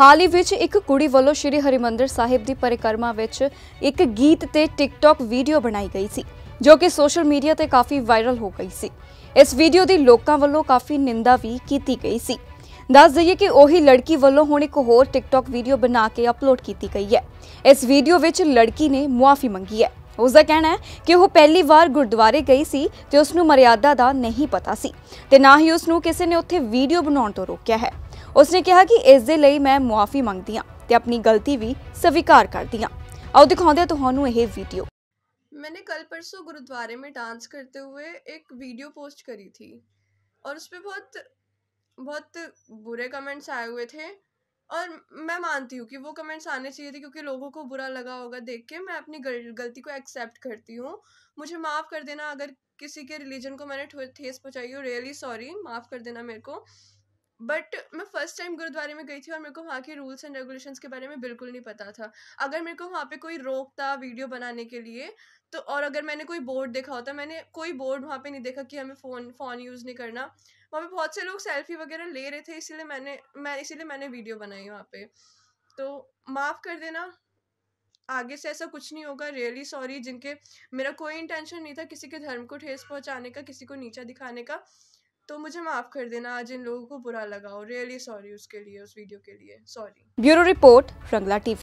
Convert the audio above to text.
ਹਾਲ ਹੀ ਵਿੱਚ ਇੱਕ ਕੁੜੀ ਵੱਲੋਂ ਸ਼੍ਰੀ ਹਰਿਮੰਦਰ ਸਾਹਿਬ ਦੀ ਪਰਿਕਰਮਾ ਵਿੱਚ ਇੱਕ ਗੀਤ ਤੇ ਟਿਕਟੌਕ ਵੀਡੀਓ ਬਣਾਈ ਗਈ ਸੀ ਜੋ ਕਿ ਸੋਸ਼ਲ ਮੀਡੀਆ ਤੇ ਕਾਫੀ ਵਾਇਰਲ ਹੋ ਗਈ ਸੀ ਇਸ ਵੀਡੀਓ ਦੀ ਲੋਕਾਂ ਵੱਲੋਂ ਕਾਫੀ ਨਿੰਦਾ ਵੀ ਕੀਤੀ ਗਈ ਸੀ ਦੱਸ ਦਈਏ ਕਿ ਉਹੀ ਲੜਕੀ ਵੱਲੋਂ ਹੁਣ ਇੱਕ ਹੋਰ ਟਿਕਟੌਕ ਵੀਡੀਓ ਬਣਾ ਕੇ ਅਪਲੋਡ ਕੀਤੀ ਗਈ ਹੈ ਇਸ ਵੀਡੀਓ ਵਿੱਚ ਲੜਕੀ ਨੇ ਮੁਆਫੀ ਮੰਗੀ ਹੈ ਉਸ ਦਾ ਕਹਿਣਾ ਹੈ ਕਿ ਉਹ ਪਹਿਲੀ ਵਾਰ ਗੁਰਦੁਆਰੇ ਗਈ ਸੀ ਤੇ ਉਸ ਨੂੰ ਮਰਿਆਦਾ ਦਾ ਨਹੀਂ ਪਤਾ ਸੀ ਤੇ ਨਾ ਹੀ ਉਸ ਨੂੰ ਕਿਸੇ ਨੇ ਉੱਥੇ ਵੀਡੀਓ ਬਣਾਉਣ ਤੋਂ ਰੋਕਿਆ ਹੈ उसने कहा कि ਇਸ ਦੇ मैं मुआफी ਮੁਆਫੀ ਮੰਗਦੀ ਹਾਂ ਤੇ ਆਪਣੀ ਗਲਤੀ ਵੀ ਸਵੀਕਾਰ ਕਰਦੀ ਹਾਂ ਆਓ ਦਿਖਾਉਂਦੇ ਹਾਂ मैंने कल परसों गुरुद्वारे में डांस करते हुए एक वीडियो पोस्ट करी थी और उस पर बहुत बहुत बुरे कमेंट्स आए हुए थे और मैं मानती हूँ कि वो कमेंट्स आने चाहिए थे क्योंकि लोगों को बुरा लगा होगा देख के मैं अपनी गल, गलती को एक्सेप्ट करती हूँ मुझे माफ़ कर देना अगर किसी के रिलीजन को मैंने ठेस पहुँचाई हो रियली सॉरी माफ़ कर देना मेरे को बट मैं फर्स्ट टाइम गुरुद्वारे में गई थी और मेरे को वहाँ के रूल्स एंड रेगुलेशन के बारे में बिल्कुल नहीं पता था अगर मेरे को वहाँ पे कोई रोकता वीडियो बनाने के लिए तो और अगर मैंने कोई बोर्ड देखा होता मैंने कोई बोर्ड वहाँ पे नहीं देखा कि हमें फ़ोन फ़ोन यूज़ नहीं करना वहाँ पे बहुत से लोग सेल्फी वगैरह ले रहे थे इसीलिए मैंने मैं इसीलिए मैंने वीडियो बनाई वहाँ पे तो माफ़ कर देना आगे से ऐसा कुछ नहीं होगा रियली सॉरी जिनके मेरा कोई इंटेंशन नहीं था किसी के धर्म को ठेस पहुँचाने का किसी को नीचा दिखाने का तो मुझे माफ़ कर देना आज इन लोगों को बुरा लगा हो रियली सॉरी उसके लिए उस वीडियो के लिए sorry bureau report Rangla TV